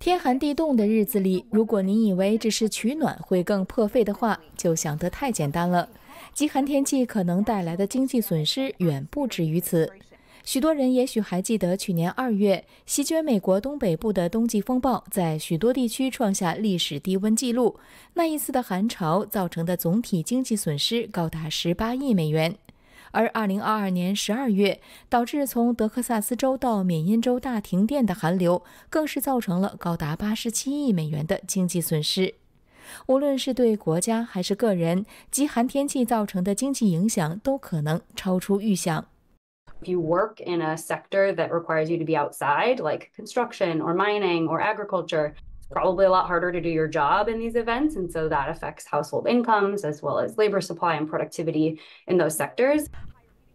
天寒地冻的日子里，如果您以为只是取暖会更破费的话，就想得太简单了。极寒天气可能带来的经济损失远不止于此。许多人也许还记得去年二月席卷美国东北部的冬季风暴，在许多地区创下历史低温记录。那一次的寒潮造成的总体经济损失高达十八亿美元。而二零二二年十二月导致从德克萨斯州到缅因州大停电的寒流，更是造成了高达八十七亿美元的经济损失。无论是对国家还是个人，极寒天气造成的经济影响都可能超出预想。If you work in a sector that requires you to be outside, like construction or mining or agriculture. probably a lot harder to do your job in these events. And so that affects household incomes as well as labor supply and productivity in those sectors.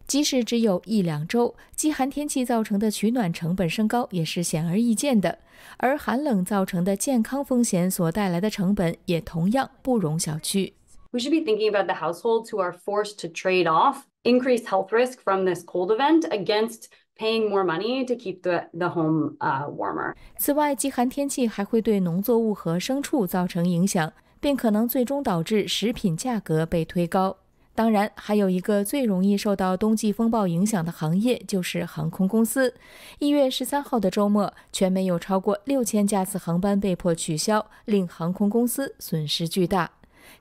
即使只有一两周，极寒天气造成的取暖成本升高也是显而易见的，而寒冷造成的健康风险所带来的成本也同样不容小觑。We should be thinking about the households who are forced to trade off increased health risk from this cold event against paying more money to keep the the home warmer. 此外，极寒天气还会对农作物和牲畜造成影响，并可能最终导致食品价格被推高。当然，还有一个最容易受到冬季风暴影响的行业就是航空公司。一月十三号的周末，全美有超过六千架次航班被迫取消，令航空公司损失巨大。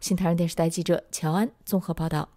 邢人电视台记者乔安综合报道。